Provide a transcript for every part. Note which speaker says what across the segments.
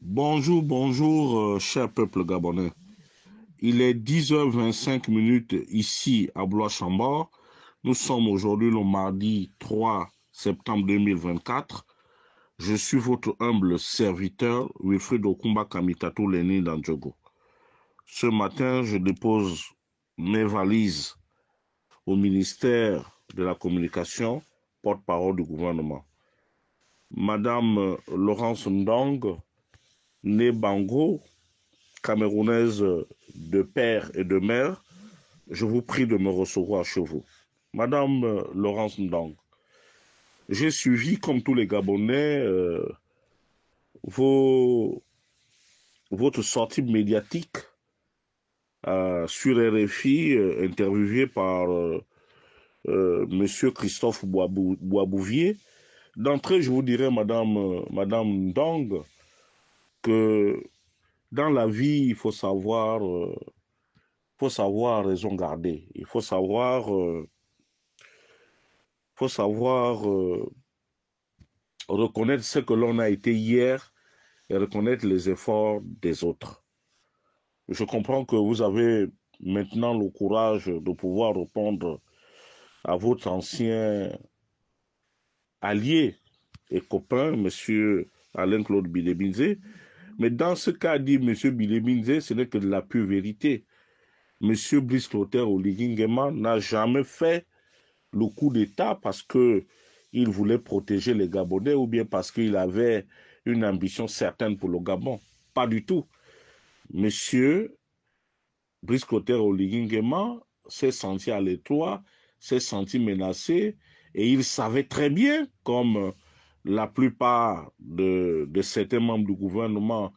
Speaker 1: Bonjour, bonjour, euh, cher peuple gabonais. Il est 10h25 minutes ici à Blois-Chambord. Nous sommes aujourd'hui le mardi 3 septembre 2024. Je suis votre humble serviteur, Wilfred Okumba Kamitatu Lenin d'Andjogo. Ce matin, je dépose mes valises au ministère de la Communication, porte-parole du gouvernement. Madame Laurence Ndong, née Bango, camerounaise de père et de mère, je vous prie de me recevoir chez vous. Madame euh, Laurence Ndang, j'ai suivi, comme tous les Gabonais, euh, vos, votre sortie médiatique euh, sur RFI, interviewée par Monsieur Christophe Boisbouvier. D'entrée, je vous dirais, Madame, Madame Ndang, que dans la vie, il faut savoir, euh, faut savoir raison garder. Il faut savoir, euh, faut savoir euh, reconnaître ce que l'on a été hier et reconnaître les efforts des autres. Je comprends que vous avez maintenant le courage de pouvoir répondre à votre ancien allié et copain, Monsieur Alain Claude Bidebinze, mais dans ce cas, dit M. Bileminze, ce n'est que de la pure vérité. M. Brice clotaire Oligingema n'a jamais fait le coup d'État parce que il voulait protéger les Gabonais ou bien parce qu'il avait une ambition certaine pour le Gabon. Pas du tout. Monsieur Briscotter Oligingema s'est senti à l'étroit, s'est senti menacé et il savait très bien, comme la plupart de, certains membres du gouvernement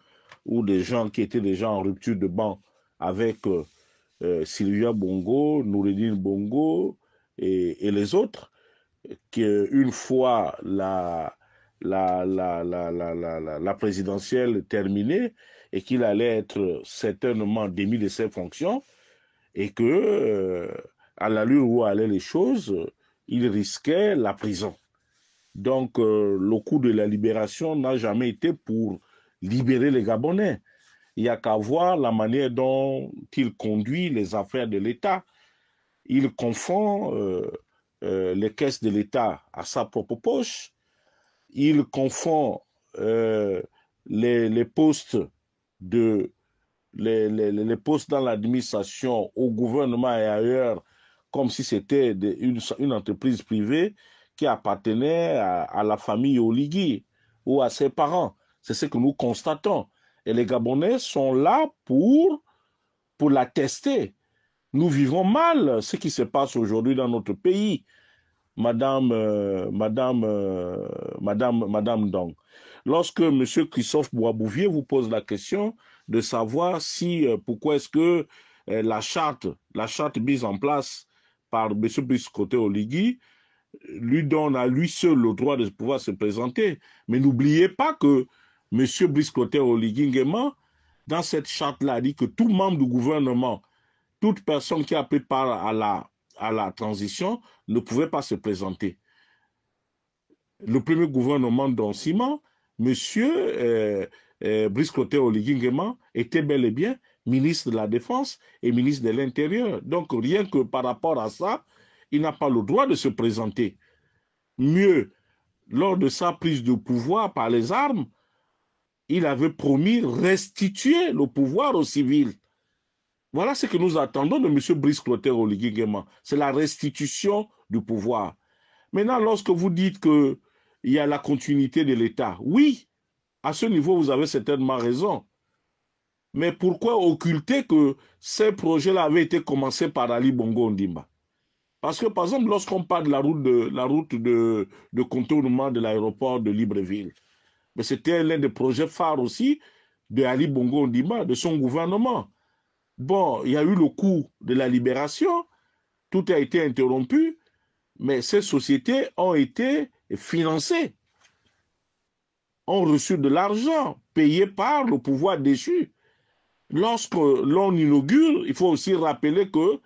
Speaker 1: ou des gens qui étaient déjà en rupture de banc avec euh, euh, Sylvia Bongo, Noureddine Bongo et, les autres, qu'une fois la, présidentielle terminée et qu'il allait être certainement démis de ses fonctions et que, euh, à l'allure où allaient les choses, il risquait la prison. Donc, euh, le coup de la libération n'a jamais été pour libérer les Gabonais. Il n'y a qu'à voir la manière dont il conduit les affaires de l'État. Il confond euh, euh, les caisses de l'État à sa propre poche. Il confond les, postes les, postes dans l'administration, au gouvernement et ailleurs, comme si c'était une entreprise privée qui appartenait à, la famille Oligui ou à ses parents. C'est ce que nous constatons. Et les Gabonais sont là pour, pour l'attester. Nous vivons mal ce qui se passe aujourd'hui dans notre pays, Madame, euh, euh, Madame, Madame, Madame Dong. Lorsque M. Christophe Boisbouvier vous pose la question de savoir si, euh, pourquoi est-ce que la charte, la charte mise en place par M. Biscoté Oligui lui donne à lui seul le droit de pouvoir se présenter. Mais n'oubliez pas que M. Briscotter Oligingema, dans cette charte-là, dit que tout membre du gouvernement, toute personne qui a pris part à la, à la transition ne pouvait pas se présenter. Le premier gouvernement dont Simon, M. Euh, euh Briscotter était bel et bien ministre de la Défense et ministre de l'Intérieur. Donc rien que par rapport à ça, il n'a pas le droit de se présenter. Mieux, lors de sa prise de pouvoir par les armes, il avait promis restituer le pouvoir aux civils. Voilà ce que nous attendons de M. Brice Clotaire Oligigema. C'est la restitution du pouvoir. Maintenant, lorsque vous dites qu'il y a la continuité de l'État, oui, à ce niveau, vous avez certainement raison. Mais pourquoi occulter que ces projets-là avaient été commencés par Ali Bongo Ondimba parce que, par exemple, lorsqu'on parle de la route de, contournement de l'aéroport de Libreville, c'était l'un des projets phares aussi de Ali Bongo Ondima, de son gouvernement. Bon, il y a eu le coup de la libération, tout a été interrompu, mais ces sociétés ont été financées, ont reçu de l'argent payé par le pouvoir déchu. Lorsque l'on inaugure, il faut aussi rappeler que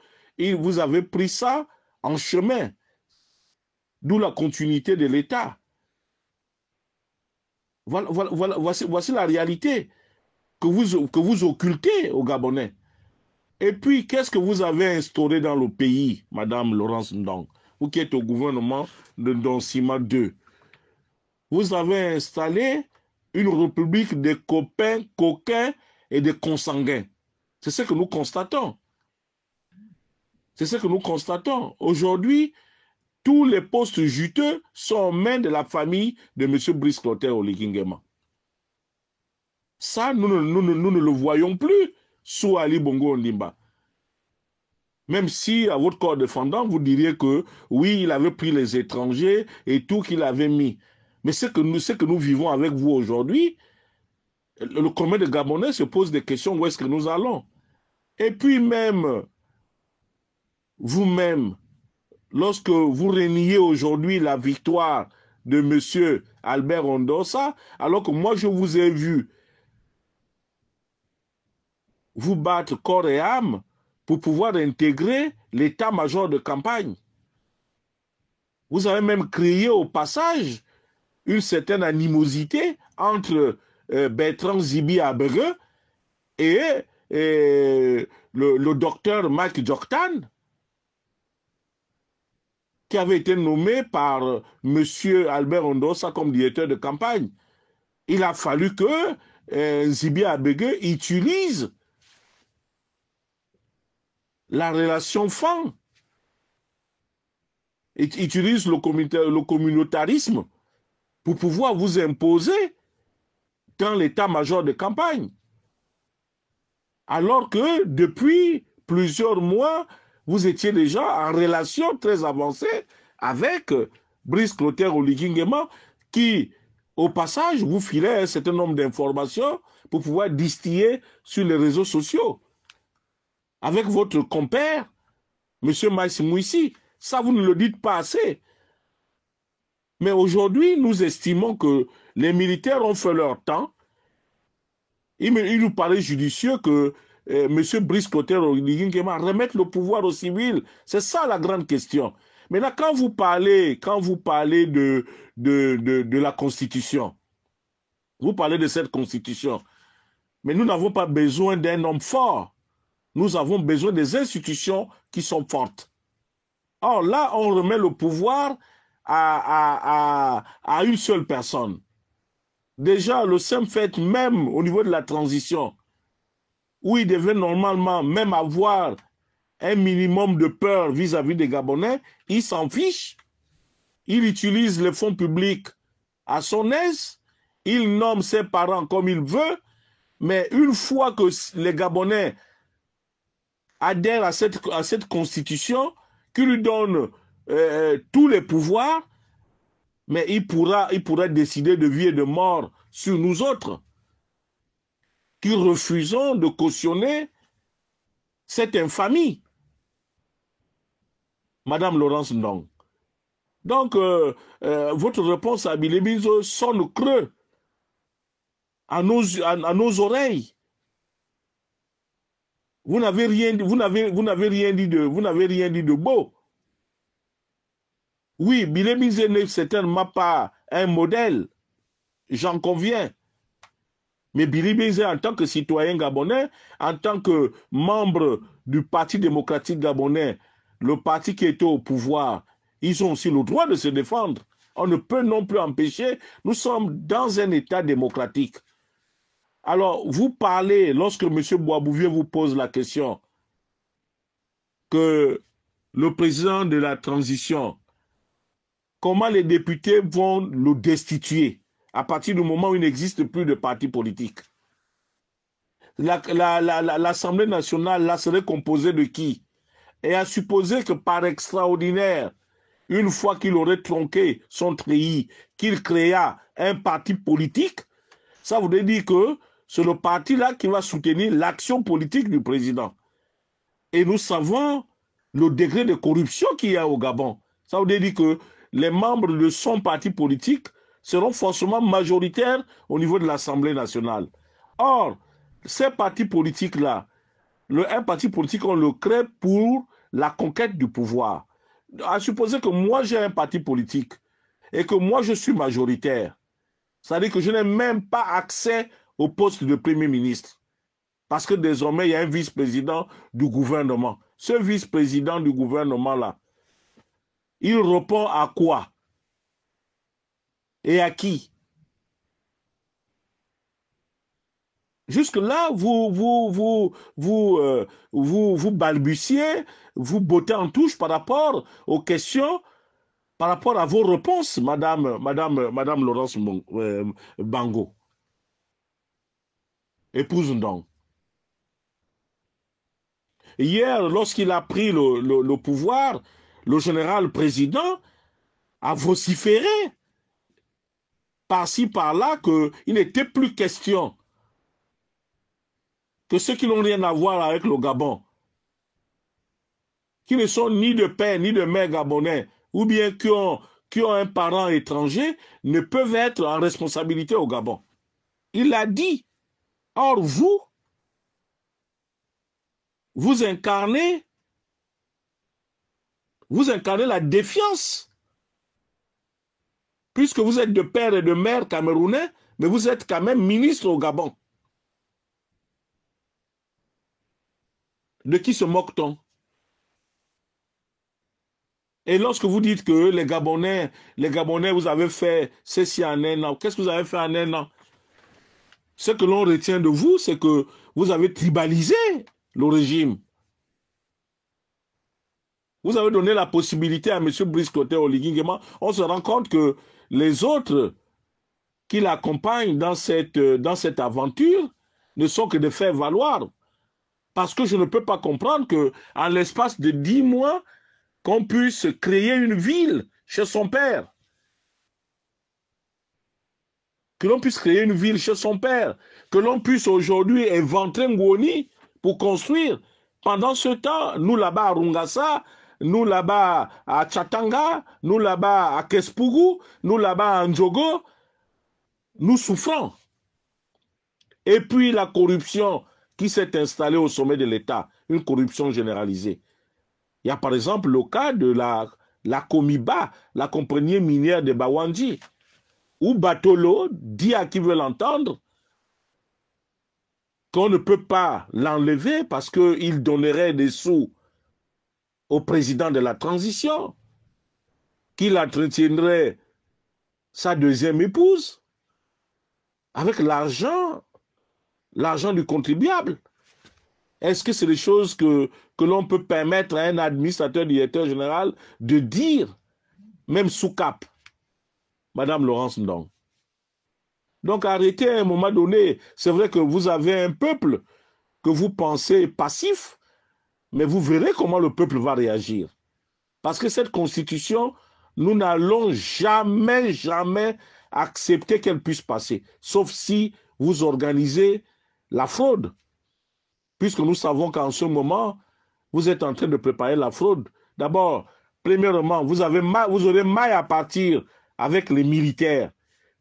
Speaker 1: vous avez pris ça en chemin, d'où la continuité de l'État. voici, la réalité que vous, que vous occultez aux Gabonais. Et puis, qu'est-ce que vous avez instauré dans le pays, Madame Laurence Ndong, vous qui êtes au gouvernement de Don Sima II Vous avez installé une république des copains, coquins et des consanguins. C'est ce que nous constatons. C'est ce que nous constatons. Aujourd'hui, tous les postes juteux sont en main de la famille de M. Brice Clotaire Oligingema. Ça, nous, ne le voyons plus sous Ali Bongo Ondimba. Même si, à votre corps défendant, vous diriez que oui, il avait pris les étrangers et tout qu'il avait mis. Mais ce que nous, vivons avec vous aujourd'hui, le, commun Gabonais se pose des questions où est-ce que nous allons. Et puis même, vous-même, lorsque vous reniez aujourd'hui la victoire de M. Albert Ondossa, alors que moi je vous ai vu vous battre corps et âme pour pouvoir intégrer l'état-major de campagne. Vous avez même créé au passage une certaine animosité entre euh, Bertrand Zibi Abegue et, le, docteur Mike Joktan qui avait été nommé par euh, M. Albert Ondossa comme directeur de campagne. Il a fallu que euh, Zibia Abege utilise la relation fan, utilise le, le communautarisme pour pouvoir vous imposer dans l'état-major de campagne. Alors que depuis plusieurs mois, vous étiez déjà en relation très avancée avec Brice Clotaire Oligingema, qui, au passage, vous filait un certain nombre d'informations pour pouvoir distiller sur les réseaux sociaux. Avec votre compère, M. Maïs Mouissi, ça vous ne le dites pas assez. Mais aujourd'hui, nous estimons que les militaires ont fait leur temps. il nous paraît judicieux que euh, Monsieur M. Brice Potter remettre le pouvoir aux civils C'est ça la grande question. Maintenant, quand vous parlez, quand vous parlez de, de, la Constitution, vous parlez de cette Constitution, mais nous n'avons pas besoin d'un homme fort. Nous avons besoin des institutions qui sont fortes. Or là, on remet le pouvoir à, à une seule personne. Déjà, le simple fait, même au niveau de la transition, où il devait normalement même avoir un minimum de peur vis-à-vis des Gabonais, il s'en fiche. Il utilise les fonds publics à son aise. Il nomme ses parents comme il veut. Mais une fois que les Gabonais adhèrent à cette, à cette constitution qui lui donne euh, euh, tous les pouvoirs, mais il pourra, il pourra décider de vie et de mort sur nous autres qui refusons de cautionner cette infamie. Madame Laurence Ndong. Donc, euh, euh, votre réponse à Bilebizo sonne creux à nos, oreilles. Vous n'avez rien, vous n'avez, vous n'avez rien dit de, vous n'avez rien dit de beau. Oui, Bilebizo n'est certainement pas un modèle. J'en conviens. Mais Billy en tant que citoyen gabonais, en tant que membre du Parti démocratique gabonais, le parti qui était au pouvoir, ils ont aussi le droit de se défendre. On ne peut non plus empêcher. Nous sommes dans un État démocratique. Alors, vous parlez, lorsque M. Boabouvier vous pose la question, que le président de la transition, comment les députés vont le destituer à partir du moment où il n'existe plus de parti politique. L'Assemblée nationale là serait composée de qui Et à supposer que par extraordinaire, une fois qu'il aurait tronqué son treillis, qu'il créa un parti politique, ça voudrait dire que c'est le parti-là qui va soutenir l'action politique du président. Et nous savons le degré de corruption qu'il y a au Gabon. Ça voudrait dire que les membres de son parti politique seront forcément majoritaires au niveau de l'Assemblée nationale. Or, ces partis politiques-là, un parti politique, on le crée pour la conquête du pouvoir. À supposer que moi, j'ai un parti politique et que moi, je suis majoritaire, ça veut dire que je n'ai même pas accès au poste de Premier ministre. Parce que désormais, il y a un vice-président du gouvernement. Ce vice-président du gouvernement-là, il répond à quoi et à qui Jusque-là, vous, vous, vous, vous, euh, vous, vous balbutiez, vous bottez en touche par rapport aux questions, par rapport à vos réponses, Madame, Madame, Madame Laurence euh, Bango. Épouse donc. Hier, lorsqu'il a pris le pouvoir, le général président a vociféré par-ci, par-là, qu'il n'était plus question que ceux qui n'ont rien à voir avec le Gabon, qui ne sont ni de père ni de mère gabonais, ou bien qui ont, qui ont un parent étranger, ne peuvent être en responsabilité au Gabon. Il a dit. Or, vous, vous incarnez, vous incarnez la défiance puisque vous êtes de père et de mère camerounais, mais vous êtes quand même ministre au Gabon. De qui se moque-t-on Et lorsque vous dites que les Gabonais, les Gabonais, vous avez fait ceci en un an, qu'est-ce que vous avez fait en un an Ce que l'on retient de vous, c'est que vous avez tribalisé le régime. Vous avez donné la possibilité à M. Brice au Oligingema. On se rend compte que les autres qui l'accompagnent dans cette, euh, dans cette aventure ne sont que de faire valoir. Parce que je ne peux pas comprendre que, l'espace de dix mois, qu'on puisse créer une ville chez son père. Que l'on puisse créer une ville chez son père. Que l'on puisse aujourd'hui éventrer Ngoni pour construire. Pendant ce temps, nous là-bas à Rungasa, nous là-bas à Chatanga, nous là-bas à Kespougou, nous là-bas à Njogo, nous souffrons. Et puis la corruption qui s'est installée au sommet de l'État, une corruption généralisée. Il y a par exemple le cas de la, la Comiba, la compagnie minière de Bawandji, où Batolo dit à qui veut l'entendre qu'on ne peut pas l'enlever parce qu'il donnerait des sous au président de la transition qu'il entretiendrait sa deuxième épouse avec l'argent, l'argent du contribuable. Est-ce que c'est des choses que, que l'on peut permettre à un administrateur directeur général de dire, même sous cap Madame Laurence Ndong. Donc arrêtez à un moment donné. C'est vrai que vous avez un peuple que vous pensez passif, mais vous verrez comment le peuple va réagir. Parce que cette constitution, nous n'allons jamais, jamais accepter qu'elle puisse passer, sauf si vous organisez la fraude. Puisque nous savons qu'en ce moment, vous êtes en train de préparer la fraude. D'abord, premièrement, vous, avez vous aurez mal à partir avec les militaires.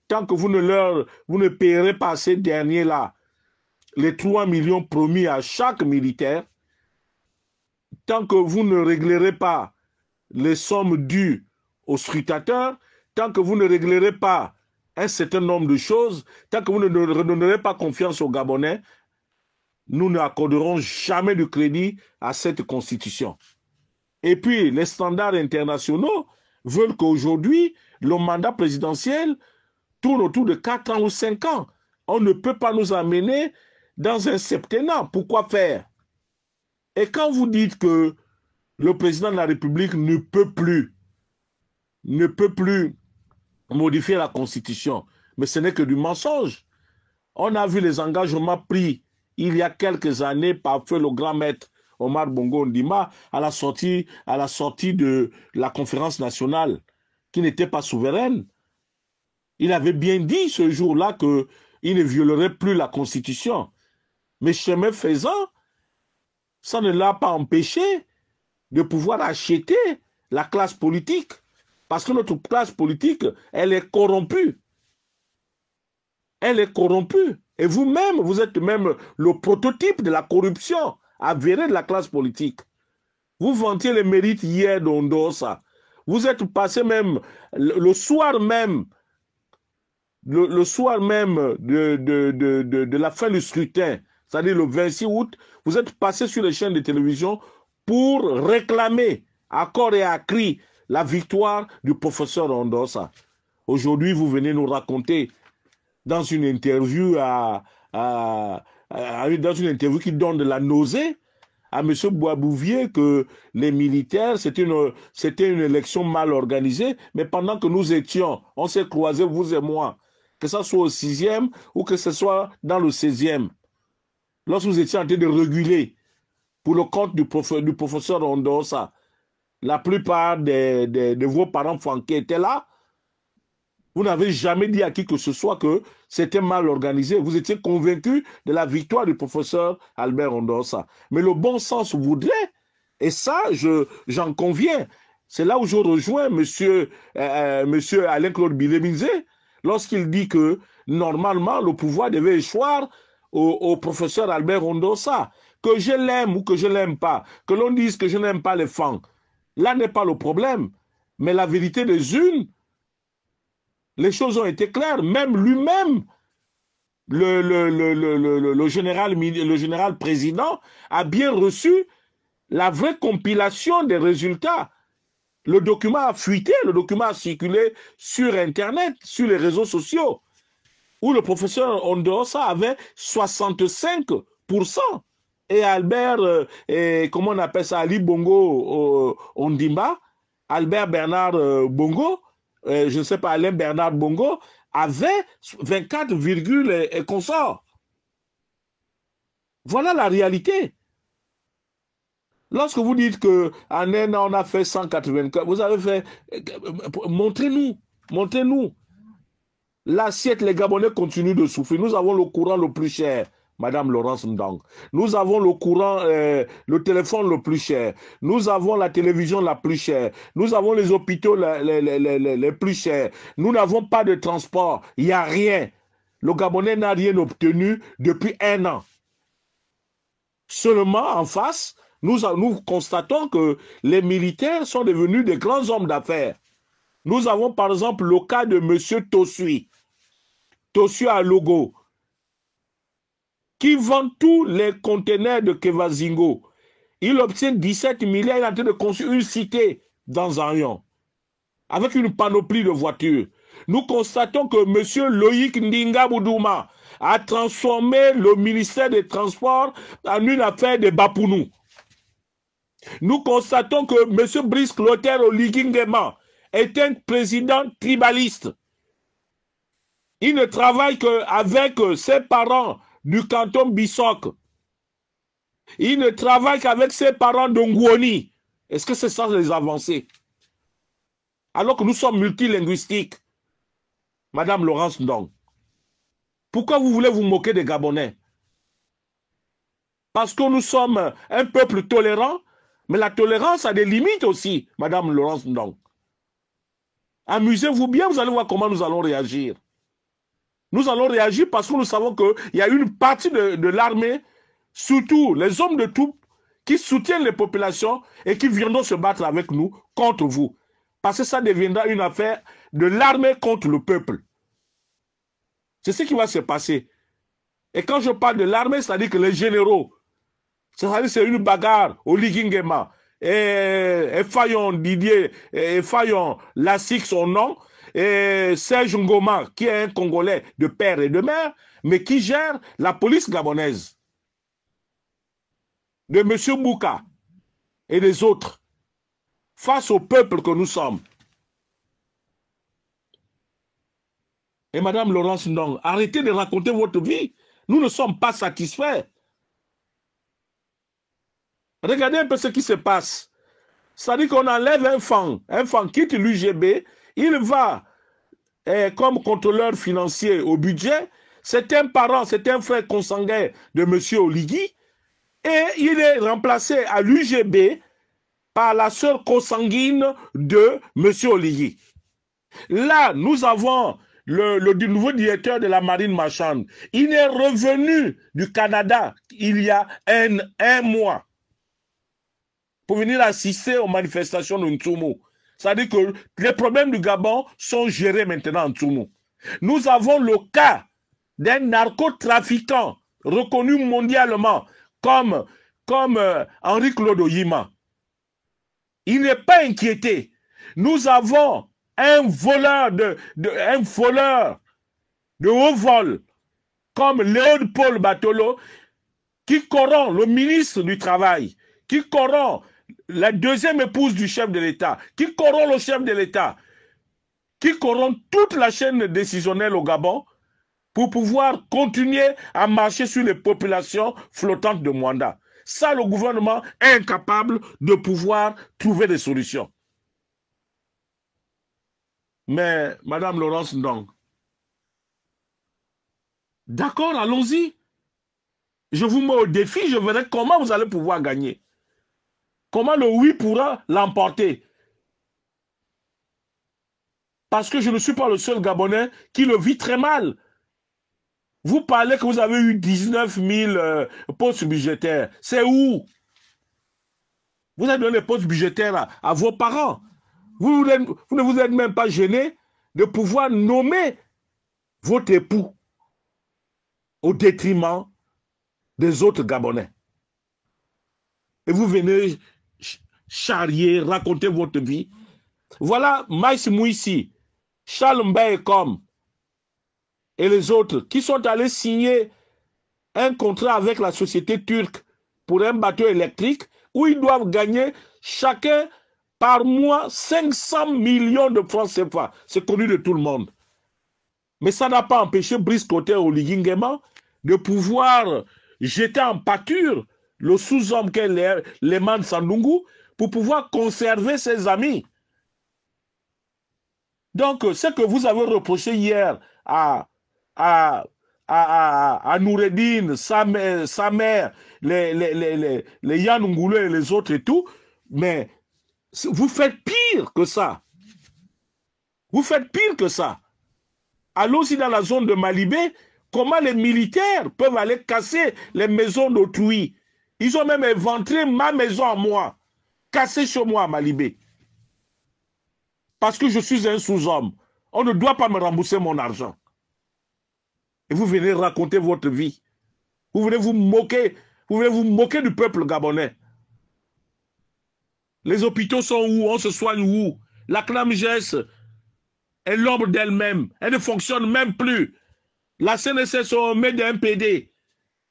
Speaker 1: Tant que vous ne leur, vous ne paierez pas ces derniers-là, les 3 millions promis à chaque militaire, tant que vous ne réglerez pas les sommes dues aux scrutateurs, tant que vous ne réglerez pas un certain nombre de choses, tant que vous ne redonnerez pas confiance aux Gabonais, nous n'accorderons jamais de crédit à cette constitution. Et puis, les standards internationaux veulent qu'aujourd'hui, le mandat présidentiel tourne autour de 4 ans ou 5 ans. On ne peut pas nous amener dans un septennat. Pourquoi faire et quand vous dites que le président de la République ne peut plus, ne peut plus modifier la Constitution, mais ce n'est que du mensonge. On a vu les engagements pris il y a quelques années par feu le grand maître Omar Bongo Ndima à la sortie, à la sortie de la conférence nationale qui n'était pas souveraine. Il avait bien dit ce jour-là qu'il ne violerait plus la Constitution. Mais chemin faisant, ça ne l'a pas empêché de pouvoir acheter la classe politique. Parce que notre classe politique, elle est corrompue. Elle est corrompue. Et vous-même, vous êtes même le prototype de la corruption avérée de la classe politique. Vous vantiez les mérites hier d'Ondosa. Vous êtes passé même le soir même, le, soir même de, de, de, la fin du scrutin, c'est-à-dire le 26 août, vous êtes passé sur les chaînes de télévision pour réclamer à corps et à cri la victoire du professeur Ondosa. Aujourd'hui, vous venez nous raconter dans une interview à, dans une interview qui donne de la nausée à M. Boisbouvier que les militaires, c'était une, c'était une élection mal organisée, mais pendant que nous étions, on s'est croisés, vous et moi, que ce soit au 6e ou que ce soit dans le 16e lorsque vous étiez en train de réguler pour le compte du, professeur Rondosa, la plupart de vos parents franqués étaient là. Vous n'avez jamais dit à qui que ce soit que c'était mal organisé. Vous étiez convaincu de la victoire du professeur Albert Rondosa. Mais le bon sens voudrait, et ça, j'en conviens, c'est là où je rejoins M. Euh, euh, monsieur, Alain-Claude Bileminze lorsqu'il dit que normalement le pouvoir devait échouer au, professeur Albert Rondosa, que je l'aime ou que je l'aime pas, que l'on dise que je n'aime pas les fans, là n'est pas le problème. Mais la vérité des unes, les choses ont été claires. Même lui-même, le, le, général, le général président, a bien reçu la vraie compilation des résultats. Le document a fuité, le document a circulé sur Internet, sur les réseaux sociaux où le professeur ça avait 65%. Et Albert, euh, comment on appelle ça, Ali Bongo euh, Ondimba, Albert Bernard euh, Bongo, je ne sais pas, Alain Bernard Bongo, avait 24, et, Voilà la réalité. Lorsque vous dites que un on a fait 184, vous avez fait, montrez-nous, montrez-nous L'assiette, les Gabonais continuent de souffrir. Nous avons le courant le plus cher. Madame Laurence Ndang. Nous avons le courant, euh, le téléphone le plus cher. Nous avons la télévision la plus chère. Nous avons les hôpitaux les, plus chers. Nous n'avons pas de transport. Il n'y a rien. Le Gabonais n'a rien obtenu depuis un an. Seulement, en face, nous, nous constatons que les militaires sont devenus des grands hommes d'affaires. Nous avons par exemple le cas de M. Tosui à Logo, qui vend tous les conteneurs de Kevazingo. Il obtient 17 milliards, il en train de construire une cité dans rion, avec une panoplie de voitures. Nous constatons que M. Loïc Ndinga Boudouma a transformé le ministère des Transports en une affaire de Bapounou. Nous constatons que M. Brice Clotaire Oligingema est un président tribaliste. Il ne travaille qu'avec euh, ses parents du canton Bissok. Il ne travaille qu'avec ses parents d'Ongwoni. Est-ce que c'est ça les avancées Alors que nous sommes multilinguistiques. Madame Laurence Ndong, pourquoi vous voulez vous moquer des Gabonais Parce que nous sommes un peuple tolérant, mais la tolérance a des limites aussi, Madame Laurence Ndong. Amusez-vous bien, vous allez voir comment nous allons réagir. Nous allons réagir parce que nous savons qu'il y a une partie de, l'armée, surtout les hommes de troupe, qui soutiennent les populations et qui viendront se battre avec nous contre vous. Parce que ça deviendra une affaire de l'armée contre le peuple. C'est ce qui va se passer. Et quand je parle de l'armée, c'est-à-dire que les généraux, c'est-à-dire c'est une bagarre au Liguingema. Et, et Fayon, Didier, et Fayon, Lassix, son nom, et Serge Ngoma, qui est un Congolais de père et de mère, mais qui gère la police gabonaise, de M. Bouka et des autres, face au peuple que nous sommes. Et Madame Laurence Ndong, arrêtez de raconter votre vie. Nous ne sommes pas satisfaits. Regardez un peu ce qui se passe. Ça dit qu'on enlève un fan. Un fan quitte l'UGB il va eh, comme contrôleur financier au budget. C'est un parent, c'est un frère consanguin de M. Oligui. Et il est remplacé à l'UGB par la sœur consanguine de M. Oligui. Là, nous avons le, nouveau directeur de la marine marchande. Il est revenu du Canada il y a un, mois pour venir assister aux manifestations de Ntumo. C'est-à-dire que les problèmes du Gabon sont gérés maintenant en de Nous avons le cas d'un narcotrafiquant reconnu mondialement comme, comme euh, Henri Claude Oyima. Il n'est pas inquiété. Nous avons un voleur de, de haut vol comme Léon Paul Batolo qui corrompt le ministre du Travail, qui corrompt la deuxième épouse du chef de l'État, qui corrompt le chef de l'État, qui corrompt toute la chaîne décisionnelle au Gabon, pour pouvoir continuer à marcher sur les populations flottantes de Mwanda. Ça, le gouvernement est incapable de pouvoir trouver des solutions. Mais, Madame Laurence Ndong, d'accord, allons-y. Je vous mets au défi, je verrai comment vous allez pouvoir gagner. Comment le oui pourra l'emporter Parce que je ne suis pas le seul Gabonais qui le vit très mal. Vous parlez que vous avez eu 19 000 euh, postes budgétaires. C'est où Vous avez donné les postes budgétaires à vos parents. vous ne vous êtes même pas gêné de pouvoir nommer votre époux au détriment des autres Gabonais. Et vous venez charrier, raconter votre vie. Voilà Maïs Mouissi, Charles Mbaye et les autres qui sont allés signer un contrat avec la société turque pour un bateau électrique où ils doivent gagner chacun par mois 500 millions de francs CFA. C'est connu de tout le monde. Mais ça n'a pas empêché Brice Cotter au de pouvoir jeter en pâture le sous-homme qu'est Leman Sandungu pour pouvoir conserver ses amis. Donc, ce que vous avez reproché hier à, à, sa, mère, les, les, les, et les autres et tout, mais vous faites pire que ça. Vous faites pire que ça. Allons-y dans la zone de Malibé, comment les militaires peuvent aller casser les maisons d'autrui. Ils ont même inventé ma maison à moi. Cassez sur moi Malibé. Parce que je suis un sous-homme. On ne doit pas me rembourser mon argent. Et vous venez raconter votre vie. Vous venez vous moquer. Vous venez vous moquer du peuple gabonais. Les hôpitaux sont où On se soigne où La CNAMGES est l'ombre d'elle-même. Elle ne fonctionne même plus. La CNSS, on met des MPD.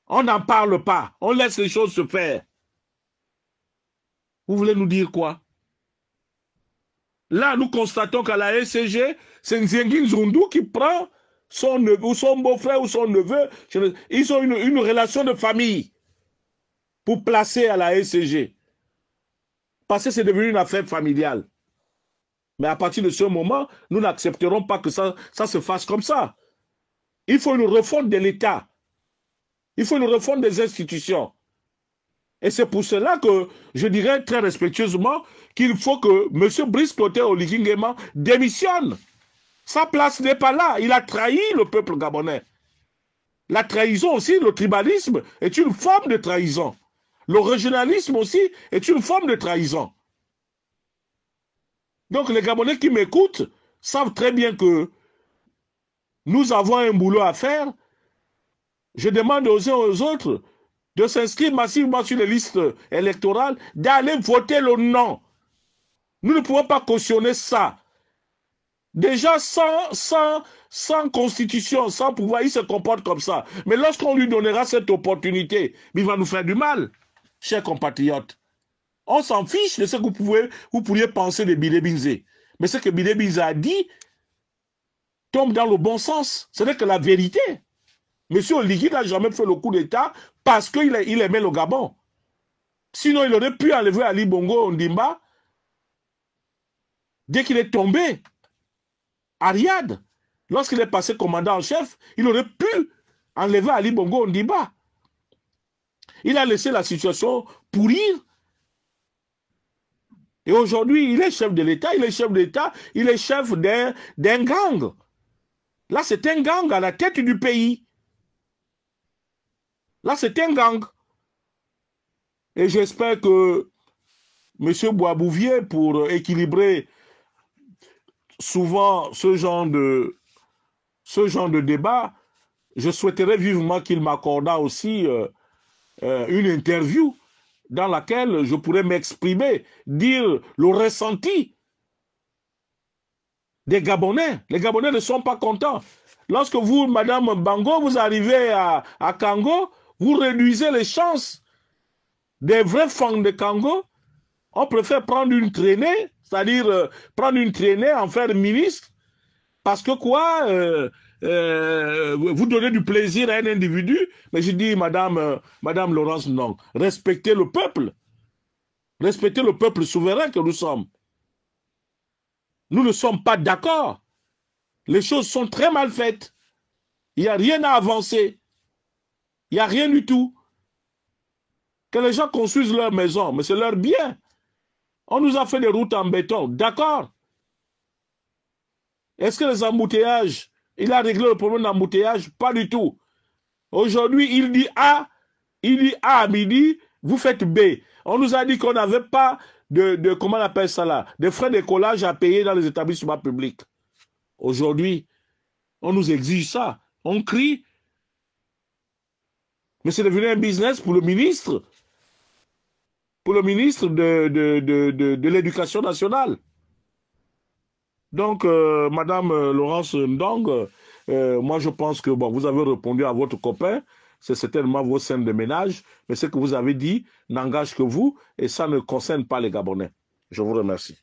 Speaker 1: On n'en parle pas. On laisse les choses se faire. Vous voulez nous dire quoi Là, nous constatons qu'à la SCG, c'est Nzengin Zundu qui prend son neveu, son beau-frère ou son neveu. Ils ont une, relation de famille pour placer à la SCG. Parce que c'est devenu une affaire familiale. Mais à partir de ce moment, nous n'accepterons pas que ça, ça se fasse comme ça. Il faut une refonte de l'État. Il faut une refonte des institutions. Et c'est pour cela que je dirais très respectueusement qu'il faut que M. Brice Clotet Oligingema démissionne. Sa place n'est pas là. Il a trahi le peuple gabonais. La trahison aussi, le tribalisme est une forme de trahison. Le régionalisme aussi est une forme de trahison. Donc les Gabonais qui m'écoutent savent très bien que nous avons un boulot à faire. Je demande aux uns aux autres de s'inscrire massivement sur les listes électorales, d'aller voter le non. Nous ne pouvons pas cautionner ça. Déjà, sans, sans, constitution, sans pouvoir, il se comporte comme ça. Mais lorsqu'on lui donnera cette opportunité, il va nous faire du mal, chers compatriotes. On s'en fiche de ce que vous, pouvez, vous pourriez penser de Bidebinze. Mais ce que Bidebinze a dit tombe dans le bon sens. Ce n'est que la vérité. Monsieur Oligui n'a jamais fait le coup d'État parce qu'il il aimait le Gabon. Sinon, il aurait pu enlever Ali Bongo Ondimba dès qu'il est tombé à Lorsqu'il est passé commandant en chef, il aurait pu enlever Ali Bongo Ondimba. Il a laissé la situation pourrir. Et aujourd'hui, il est chef de l'État, il est chef d'État, il est chef d'un gang. Là, c'est un gang à la tête du pays. Là, c'est un gang. Et j'espère que M. Boisbouvier, pour équilibrer souvent ce genre de, ce genre de débat, je souhaiterais vivement qu'il m'accordât aussi euh, euh, une interview dans laquelle je pourrais m'exprimer, dire le ressenti des Gabonais. Les Gabonais ne sont pas contents. Lorsque vous, Madame Bango, vous arrivez à, à Kango, vous réduisez les chances des vrais fans de Kango. On préfère prendre une traînée, c'est-à-dire euh, prendre une traînée, en faire ministre, parce que quoi euh, euh, vous donnez du plaisir à un individu, mais je dis, Madame, Madame Laurence, non. Respectez le peuple. Respectez le peuple souverain que nous sommes. Nous ne sommes pas d'accord. Les choses sont très mal faites. Il n'y a rien à avancer. Il n'y a rien du tout. Que les gens construisent leur maison, mais c'est leur bien. On nous a fait des routes en béton, d'accord. Est-ce que les embouteillages, il a réglé le problème d'embouteillage Pas du tout. Aujourd'hui, il dit A, il dit A à midi, vous faites B. On nous a dit qu'on n'avait pas de, comment appelle ça là, des frais de collage à payer dans les établissements publics. Aujourd'hui, on nous exige ça. On crie, mais c'est devenu un business pour le ministre, pour le ministre de, de, l'Éducation nationale. Donc, euh, Madame euh, Laurence Ndong, euh, moi je pense que vous avez répondu à votre copain, c'est certainement vos scènes de ménage, mais ce que vous avez dit n'engage que vous et ça ne concerne pas les Gabonais. Je vous remercie.